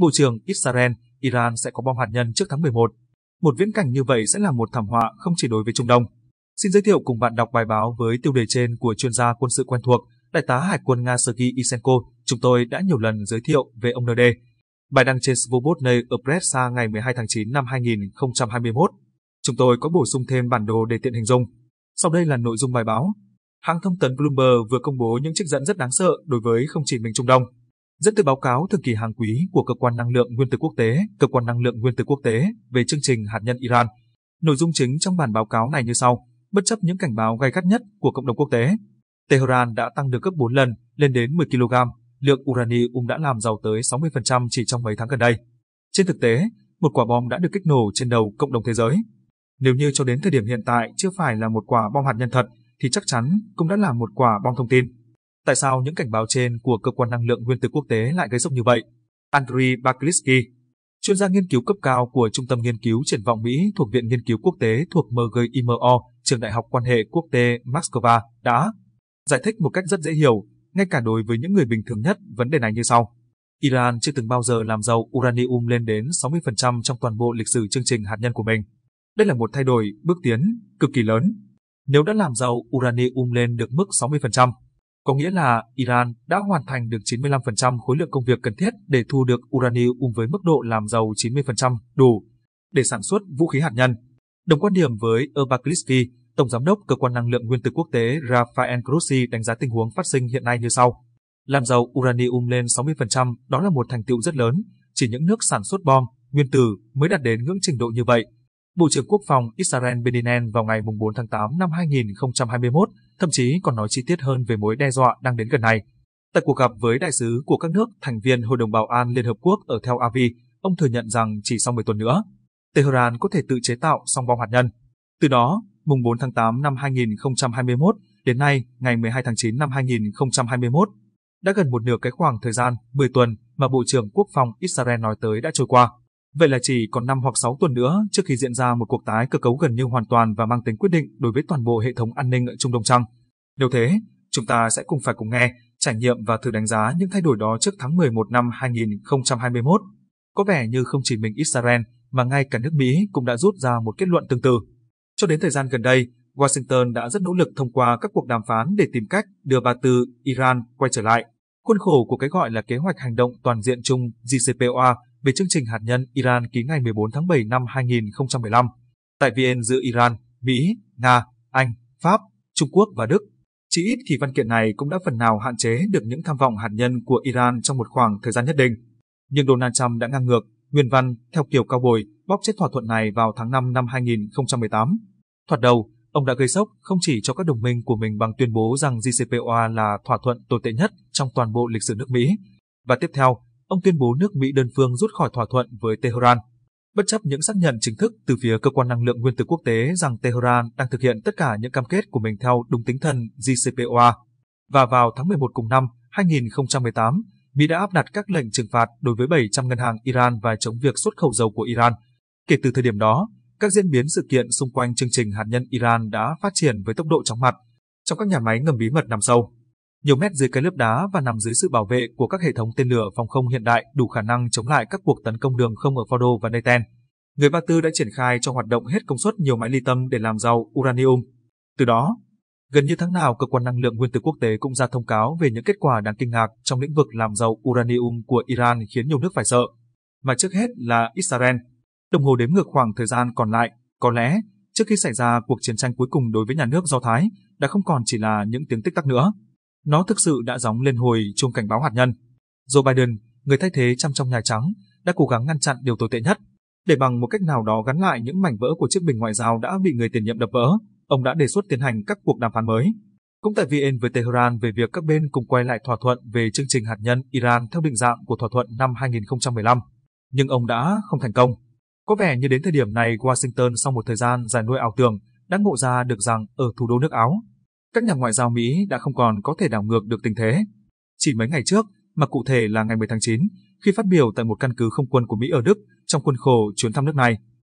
Bộ trưởng Israel, Iran sẽ có bom hạt nhân trước tháng 11. Một viễn cảnh như vậy sẽ là một thảm họa không chỉ đối với Trung Đông. Xin giới thiệu cùng bạn đọc bài báo với tiêu đề trên của chuyên gia quân sự quen thuộc, Đại tá Hải quân Nga Sergei Isenko, chúng tôi đã nhiều lần giới thiệu về ông ND. Bài đăng trên Svobodny ở ngày 12 tháng 9 năm 2021. Chúng tôi có bổ sung thêm bản đồ để tiện hình dung. Sau đây là nội dung bài báo. Hãng thông tấn Bloomberg vừa công bố những trích dẫn rất đáng sợ đối với không chỉ mình Trung Đông. Dẫn từ báo cáo thường kỳ hàng quý của Cơ quan Năng lượng Nguyên tử Quốc tế, Cơ quan Năng lượng Nguyên tử Quốc tế về chương trình hạt nhân Iran. Nội dung chính trong bản báo cáo này như sau. Bất chấp những cảnh báo gay gắt nhất của cộng đồng quốc tế, Tehran đã tăng được gấp 4 lần, lên đến 10 kg. Lượng uranium đã làm giàu tới 60% chỉ trong mấy tháng gần đây. Trên thực tế, một quả bom đã được kích nổ trên đầu cộng đồng thế giới. Nếu như cho đến thời điểm hiện tại chưa phải là một quả bom hạt nhân thật, thì chắc chắn cũng đã là một quả bom thông tin. Tại sao những cảnh báo trên của cơ quan năng lượng nguyên tử quốc tế lại gây sốc như vậy? Andriy Baklisky, chuyên gia nghiên cứu cấp cao của Trung tâm Nghiên cứu Triển vọng Mỹ thuộc Viện Nghiên cứu Quốc tế thuộc MGIMO, Trường Đại học Quan hệ Quốc tế Moscow, đã giải thích một cách rất dễ hiểu, ngay cả đối với những người bình thường nhất, vấn đề này như sau. Iran chưa từng bao giờ làm giàu uranium lên đến 60% trong toàn bộ lịch sử chương trình hạt nhân của mình. Đây là một thay đổi, bước tiến, cực kỳ lớn. Nếu đã làm giàu uranium lên được mức 60%, có nghĩa là Iran đã hoàn thành được 95% khối lượng công việc cần thiết để thu được uranium với mức độ làm giàu 90% đủ để sản xuất vũ khí hạt nhân. Đồng quan điểm với Herbakrisky, Tổng Giám đốc Cơ quan Năng lượng Nguyên tử Quốc tế Rafael Grossi đánh giá tình huống phát sinh hiện nay như sau. Làm giàu uranium lên 60% đó là một thành tựu rất lớn, chỉ những nước sản xuất bom, nguyên tử mới đạt đến ngưỡng trình độ như vậy. Bộ trưởng Quốc phòng Israel Beninen vào ngày 4 tháng 8 năm 2021 thậm chí còn nói chi tiết hơn về mối đe dọa đang đến gần này. Tại cuộc gặp với đại sứ của các nước thành viên Hội đồng Bảo an Liên Hợp Quốc ở Tel Aviv, ông thừa nhận rằng chỉ sau 10 tuần nữa, Tehran có thể tự chế tạo song bom hạt nhân. Từ đó, mùng 4 tháng 8 năm 2021 đến nay, ngày 12 tháng 9 năm 2021, đã gần một nửa cái khoảng thời gian 10 tuần mà Bộ trưởng Quốc phòng Israel nói tới đã trôi qua. Vậy là chỉ còn 5 hoặc 6 tuần nữa trước khi diễn ra một cuộc tái cơ cấu gần như hoàn toàn và mang tính quyết định đối với toàn bộ hệ thống an ninh ở Trung Đông Trăng. Nếu thế, chúng ta sẽ cùng phải cùng nghe, trải nghiệm và thử đánh giá những thay đổi đó trước tháng 11 năm 2021. Có vẻ như không chỉ mình Israel mà ngay cả nước Mỹ cũng đã rút ra một kết luận tương tự. Cho đến thời gian gần đây, Washington đã rất nỗ lực thông qua các cuộc đàm phán để tìm cách đưa Ba Tư, Iran quay trở lại. Khuôn khổ của cái gọi là Kế hoạch Hành động Toàn diện chung GCPOA về chương trình hạt nhân Iran ký ngày 14 tháng 7 năm 2015 tại Vienna giữa Iran, Mỹ, Nga, Anh, Pháp, Trung Quốc và Đức. Chỉ ít thì văn kiện này cũng đã phần nào hạn chế được những tham vọng hạt nhân của Iran trong một khoảng thời gian nhất định. Nhưng Donald Trump đã ngang ngược, nguyên văn, theo kiểu cao bồi, bóp chết thỏa thuận này vào tháng 5 năm 2018. Thoạt đầu, Ông đã gây sốc không chỉ cho các đồng minh của mình bằng tuyên bố rằng JCPOA là thỏa thuận tồi tệ nhất trong toàn bộ lịch sử nước Mỹ. Và tiếp theo, ông tuyên bố nước Mỹ đơn phương rút khỏi thỏa thuận với Tehran. Bất chấp những xác nhận chính thức từ phía cơ quan năng lượng nguyên tử quốc tế rằng Tehran đang thực hiện tất cả những cam kết của mình theo đúng tính thần JCPOA. Và vào tháng 11 cùng năm 2018, Mỹ đã áp đặt các lệnh trừng phạt đối với 700 ngân hàng Iran và chống việc xuất khẩu dầu của Iran. Kể từ thời điểm đó, các diễn biến sự kiện xung quanh chương trình hạt nhân Iran đã phát triển với tốc độ chóng mặt. Trong các nhà máy ngầm bí mật nằm sâu, nhiều mét dưới cái lớp đá và nằm dưới sự bảo vệ của các hệ thống tên lửa phòng không hiện đại đủ khả năng chống lại các cuộc tấn công đường không ở Fordo và Naten. Người Ba Tư đã triển khai cho hoạt động hết công suất nhiều máy ly tâm để làm giàu uranium. Từ đó, gần như tháng nào cơ quan năng lượng nguyên tử quốc tế cũng ra thông cáo về những kết quả đáng kinh ngạc trong lĩnh vực làm giàu uranium của Iran khiến nhiều nước phải sợ, mà trước hết là Israel. Đồng hồ đếm ngược khoảng thời gian còn lại, có lẽ trước khi xảy ra cuộc chiến tranh cuối cùng đối với nhà nước Do Thái đã không còn chỉ là những tiếng tích tắc nữa. Nó thực sự đã gióng lên hồi chuông cảnh báo hạt nhân. Joe Biden, người thay thế chăm trong Nhà Trắng, đã cố gắng ngăn chặn điều tồi tệ nhất, để bằng một cách nào đó gắn lại những mảnh vỡ của chiếc bình ngoại giao đã bị người tiền nhiệm đập vỡ. Ông đã đề xuất tiến hành các cuộc đàm phán mới. Cũng tại Viên với Tehran về việc các bên cùng quay lại thỏa thuận về chương trình hạt nhân Iran theo định dạng của thỏa thuận năm 2015, nhưng ông đã không thành công. Có vẻ như đến thời điểm này Washington sau một thời gian dài nuôi ảo tưởng đã ngộ ra được rằng ở thủ đô nước Áo, các nhà ngoại giao Mỹ đã không còn có thể đảo ngược được tình thế. Chỉ mấy ngày trước, mà cụ thể là ngày 10 tháng 9, khi phát biểu tại một căn cứ không quân của Mỹ ở Đức trong khuôn khổ chuyến thăm nước này,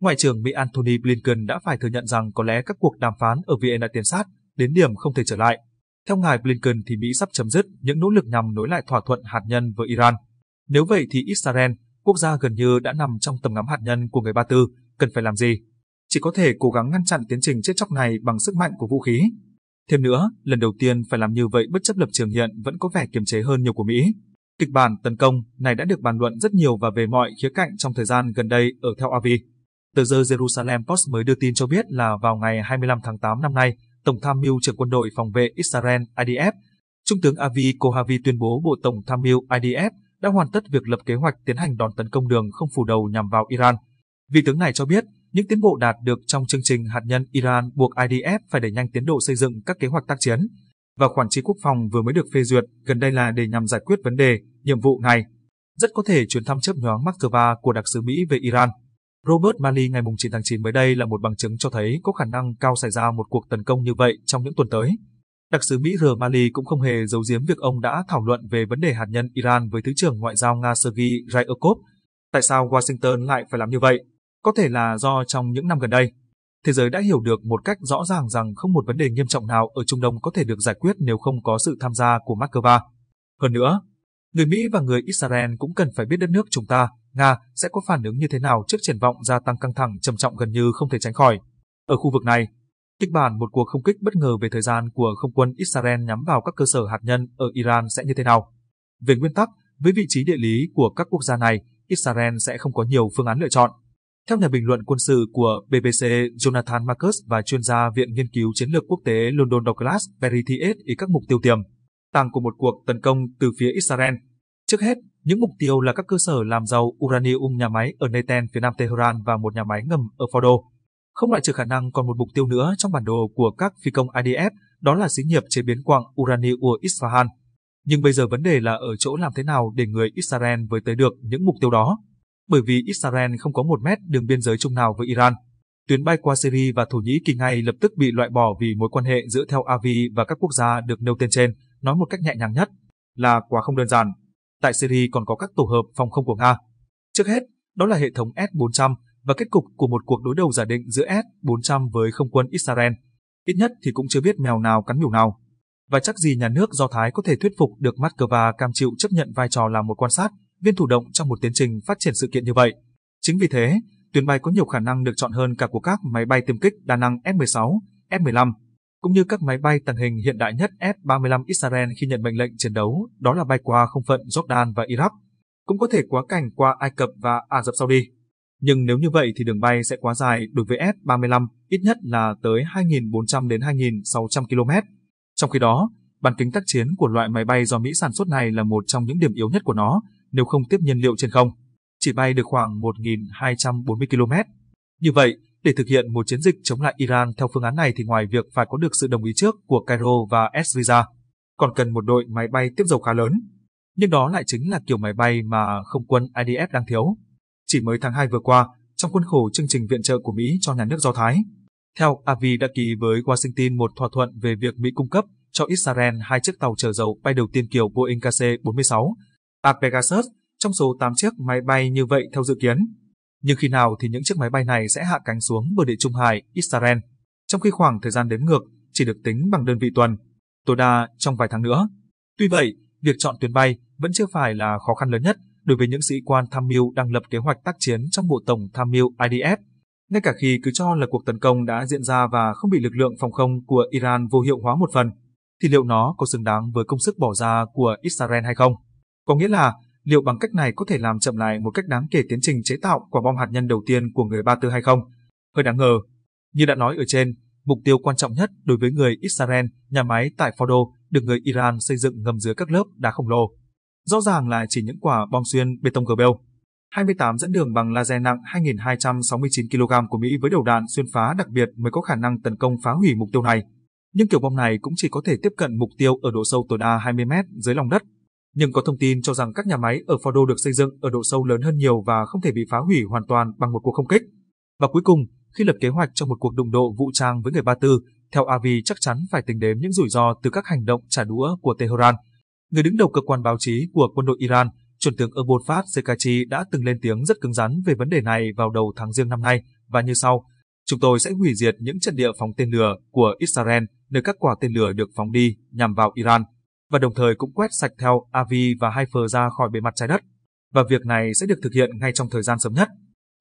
Ngoại trưởng Mỹ Antony Blinken đã phải thừa nhận rằng có lẽ các cuộc đàm phán ở Vienna tiến sát đến điểm không thể trở lại. Theo ngài Blinken thì Mỹ sắp chấm dứt những nỗ lực nhằm nối lại thỏa thuận hạt nhân với Iran. Nếu vậy thì Israel quốc gia gần như đã nằm trong tầm ngắm hạt nhân của người Ba Tư, cần phải làm gì? Chỉ có thể cố gắng ngăn chặn tiến trình chết chóc này bằng sức mạnh của vũ khí. Thêm nữa, lần đầu tiên phải làm như vậy bất chấp lập trường hiện vẫn có vẻ kiềm chế hơn nhiều của Mỹ. Kịch bản tấn công này đã được bàn luận rất nhiều và về mọi khía cạnh trong thời gian gần đây ở theo Avi. Tờ The Jerusalem Post mới đưa tin cho biết là vào ngày 25 tháng 8 năm nay, Tổng tham mưu trưởng quân đội phòng vệ Israel IDF, Trung tướng Avi Kohavi tuyên bố Bộ Tổng tham mưu IDF đã hoàn tất việc lập kế hoạch tiến hành đòn tấn công đường không phủ đầu nhằm vào Iran. Vị tướng này cho biết, những tiến bộ đạt được trong chương trình hạt nhân Iran buộc IDF phải đẩy nhanh tiến độ xây dựng các kế hoạch tác chiến và khoản chi quốc phòng vừa mới được phê duyệt gần đây là để nhằm giải quyết vấn đề, nhiệm vụ này. Rất có thể chuyến thăm chớp nhoáng Moscow của đặc sứ Mỹ về Iran. Robert Mali ngày 9 tháng 9 mới đây là một bằng chứng cho thấy có khả năng cao xảy ra một cuộc tấn công như vậy trong những tuần tới. Đặc sứ Mỹ R. Mali cũng không hề giấu giếm việc ông đã thảo luận về vấn đề hạt nhân Iran với Thứ trưởng Ngoại giao Nga Sergei Ryakov. Tại sao Washington lại phải làm như vậy? Có thể là do trong những năm gần đây, thế giới đã hiểu được một cách rõ ràng rằng không một vấn đề nghiêm trọng nào ở Trung Đông có thể được giải quyết nếu không có sự tham gia của Moscow. Hơn nữa, người Mỹ và người Israel cũng cần phải biết đất nước chúng ta, Nga, sẽ có phản ứng như thế nào trước triển vọng gia tăng căng thẳng trầm trọng gần như không thể tránh khỏi. Ở khu vực này, Kịch bản một cuộc không kích bất ngờ về thời gian của không quân Israel nhắm vào các cơ sở hạt nhân ở Iran sẽ như thế nào? Về nguyên tắc, với vị trí địa lý của các quốc gia này, Israel sẽ không có nhiều phương án lựa chọn. Theo nhà bình luận quân sự của BBC e, Jonathan Marcus và chuyên gia Viện Nghiên cứu Chiến lược Quốc tế London Douglas Perry TS ý các mục tiêu tiềm, tàng của một cuộc tấn công từ phía Israel. Trước hết, những mục tiêu là các cơ sở làm giàu uranium nhà máy ở Neten phía nam Tehran và một nhà máy ngầm ở Fordo. Không loại trừ khả năng còn một mục tiêu nữa trong bản đồ của các phi công IDF, đó là xí nghiệp chế biến quặng urani của Isfahan. Nhưng bây giờ vấn đề là ở chỗ làm thế nào để người Israel với tới được những mục tiêu đó. Bởi vì Israel không có một mét đường biên giới chung nào với Iran. Tuyến bay qua Syria và Thổ Nhĩ Kỳ ngay lập tức bị loại bỏ vì mối quan hệ giữa theo Avi và các quốc gia được nêu tên trên, nói một cách nhẹ nhàng nhất, là quá không đơn giản. Tại Syria còn có các tổ hợp phòng không của Nga. Trước hết, đó là hệ thống S-400, và kết cục của một cuộc đối đầu giả định giữa S-400 với không quân Israel. Ít nhất thì cũng chưa biết mèo nào cắn nhủ nào. Và chắc gì nhà nước Do Thái có thể thuyết phục được Moscow cam chịu chấp nhận vai trò là một quan sát, viên thủ động trong một tiến trình phát triển sự kiện như vậy. Chính vì thế, tuyến bay có nhiều khả năng được chọn hơn cả của các máy bay tiêm kích đa năng F-16, F-15, cũng như các máy bay tàng hình hiện đại nhất F-35 Israel khi nhận mệnh lệnh chiến đấu, đó là bay qua không phận Jordan và Iraq, cũng có thể quá cảnh qua Ai Cập và Ả Rập Saudi nhưng nếu như vậy thì đường bay sẽ quá dài đối với S-35, ít nhất là tới 2.400 đến 2.600 km. Trong khi đó, bán kính tác chiến của loại máy bay do Mỹ sản xuất này là một trong những điểm yếu nhất của nó, nếu không tiếp nhiên liệu trên không, chỉ bay được khoảng 1.240 km. Như vậy, để thực hiện một chiến dịch chống lại Iran theo phương án này thì ngoài việc phải có được sự đồng ý trước của Cairo và Svisa, còn cần một đội máy bay tiếp dầu khá lớn. Nhưng đó lại chính là kiểu máy bay mà không quân IDF đang thiếu chỉ mới tháng 2 vừa qua trong khuôn khổ chương trình viện trợ của Mỹ cho nhà nước Do Thái. Theo Avi đã ký với Washington một thỏa thuận về việc Mỹ cung cấp cho Israel hai chiếc tàu chở dầu bay đầu tiên kiểu Boeing KC-46, A Pegasus, trong số 8 chiếc máy bay như vậy theo dự kiến. Nhưng khi nào thì những chiếc máy bay này sẽ hạ cánh xuống bờ địa Trung Hải, Israel, trong khi khoảng thời gian đếm ngược chỉ được tính bằng đơn vị tuần, tối đa trong vài tháng nữa. Tuy vậy, việc chọn tuyến bay vẫn chưa phải là khó khăn lớn nhất đối với những sĩ quan tham mưu đang lập kế hoạch tác chiến trong Bộ Tổng Tham mưu IDF, ngay cả khi cứ cho là cuộc tấn công đã diễn ra và không bị lực lượng phòng không của Iran vô hiệu hóa một phần, thì liệu nó có xứng đáng với công sức bỏ ra của Israel hay không? Có nghĩa là liệu bằng cách này có thể làm chậm lại một cách đáng kể tiến trình chế tạo quả bom hạt nhân đầu tiên của người Ba Tư hay không? Hơi đáng ngờ. Như đã nói ở trên, mục tiêu quan trọng nhất đối với người Israel, nhà máy tại Fordo được người Iran xây dựng ngầm dưới các lớp đá khổng lồ rõ ràng là chỉ những quả bom xuyên bê tông cờ bêu. 28 dẫn đường bằng laser nặng 2.269 kg của Mỹ với đầu đạn xuyên phá đặc biệt mới có khả năng tấn công phá hủy mục tiêu này. Nhưng kiểu bom này cũng chỉ có thể tiếp cận mục tiêu ở độ sâu tối đa 20 m dưới lòng đất. Nhưng có thông tin cho rằng các nhà máy ở Fordo được xây dựng ở độ sâu lớn hơn nhiều và không thể bị phá hủy hoàn toàn bằng một cuộc không kích. Và cuối cùng, khi lập kế hoạch cho một cuộc đụng độ vũ trang với người Ba Tư, theo Avi chắc chắn phải tính đến những rủi ro từ các hành động trả đũa của Tehran người đứng đầu cơ quan báo chí của quân đội Iran, chuẩn tướng Ebolfat Zekachi đã từng lên tiếng rất cứng rắn về vấn đề này vào đầu tháng riêng năm nay và như sau. Chúng tôi sẽ hủy diệt những trận địa phóng tên lửa của Israel nơi các quả tên lửa được phóng đi nhằm vào Iran và đồng thời cũng quét sạch theo Avi và hai Haifa ra khỏi bề mặt trái đất. Và việc này sẽ được thực hiện ngay trong thời gian sớm nhất.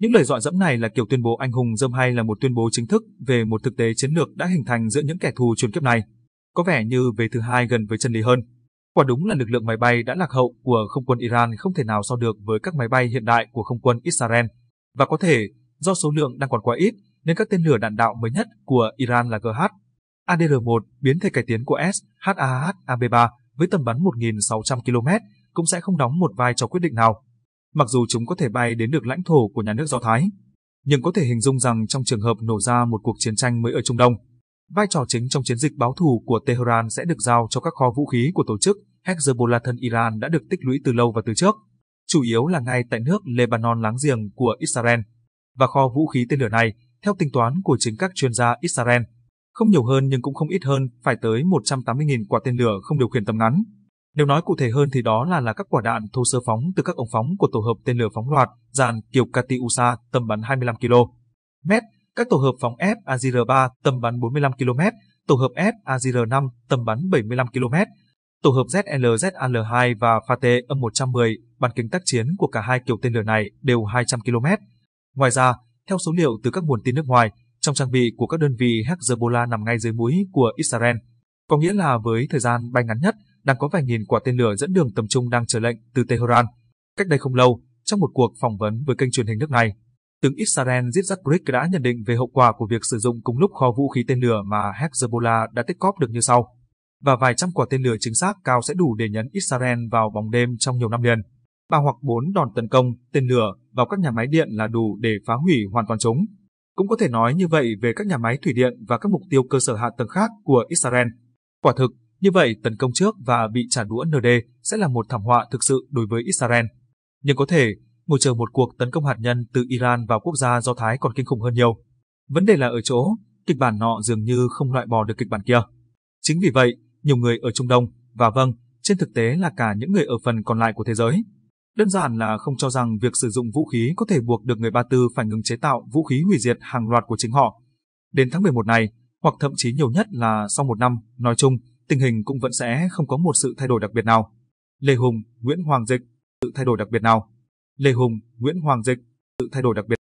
Những lời dọa dẫm này là kiểu tuyên bố anh hùng dâm hay là một tuyên bố chính thức về một thực tế chiến lược đã hình thành giữa những kẻ thù truyền kiếp này. Có vẻ như về thứ hai gần với chân lý hơn. Quả đúng là lực lượng máy bay đã lạc hậu của không quân Iran không thể nào so được với các máy bay hiện đại của không quân Israel. Và có thể, do số lượng đang còn quá ít, nên các tên lửa đạn đạo mới nhất của Iran là GH, ADR-1, biến thể cải tiến của S, HAH-AB3 với tầm bắn 1.600 km cũng sẽ không đóng một vai trò quyết định nào. Mặc dù chúng có thể bay đến được lãnh thổ của nhà nước Do Thái, nhưng có thể hình dung rằng trong trường hợp nổ ra một cuộc chiến tranh mới ở Trung Đông, vai trò chính trong chiến dịch báo thù của Tehran sẽ được giao cho các kho vũ khí của tổ chức Hezbollah thân Iran đã được tích lũy từ lâu và từ trước, chủ yếu là ngay tại nước Lebanon láng giềng của Israel. Và kho vũ khí tên lửa này, theo tính toán của chính các chuyên gia Israel, không nhiều hơn nhưng cũng không ít hơn, phải tới 180.000 quả tên lửa không điều khiển tầm ngắn. Nếu nói cụ thể hơn thì đó là là các quả đạn thô sơ phóng từ các ống phóng của tổ hợp tên lửa phóng loạt dàn kiểu Katiusa tầm bắn 25 km các tổ hợp phóng F AZR3 tầm bắn 45 km, tổ hợp F AZR5 tầm bắn 75 km, tổ hợp ZLZAL2 và FATE âm 110, bán kính tác chiến của cả hai kiểu tên lửa này đều 200 km. Ngoài ra, theo số liệu từ các nguồn tin nước ngoài, trong trang bị của các đơn vị Hezbollah nằm ngay dưới mũi của Israel, có nghĩa là với thời gian bay ngắn nhất, đang có vài nghìn quả tên lửa dẫn đường tầm trung đang chờ lệnh từ Tehran. Cách đây không lâu, trong một cuộc phỏng vấn với kênh truyền hình nước này, Tướng Israel Yitzhak Brick đã nhận định về hậu quả của việc sử dụng cùng lúc kho vũ khí tên lửa mà Hezbollah đã tích cóp được như sau. Và vài trăm quả tên lửa chính xác cao sẽ đủ để nhấn Israel vào bóng đêm trong nhiều năm liền. Ba hoặc bốn đòn tấn công, tên lửa vào các nhà máy điện là đủ để phá hủy hoàn toàn chúng. Cũng có thể nói như vậy về các nhà máy thủy điện và các mục tiêu cơ sở hạ tầng khác của Israel. Quả thực, như vậy tấn công trước và bị trả đũa ND e sẽ là một thảm họa thực sự đối với Israel. Nhưng có thể, ngồi chờ một cuộc tấn công hạt nhân từ Iran vào quốc gia Do Thái còn kinh khủng hơn nhiều. Vấn đề là ở chỗ, kịch bản nọ dường như không loại bỏ được kịch bản kia. Chính vì vậy, nhiều người ở Trung Đông, và vâng, trên thực tế là cả những người ở phần còn lại của thế giới, đơn giản là không cho rằng việc sử dụng vũ khí có thể buộc được người Ba Tư phải ngừng chế tạo vũ khí hủy diệt hàng loạt của chính họ. Đến tháng 11 này, hoặc thậm chí nhiều nhất là sau một năm, nói chung, tình hình cũng vẫn sẽ không có một sự thay đổi đặc biệt nào. Lê Hùng, Nguyễn Hoàng Dịch, sự thay đổi đặc biệt nào. Lê Hùng, Nguyễn Hoàng Dịch, sự thay đổi đặc biệt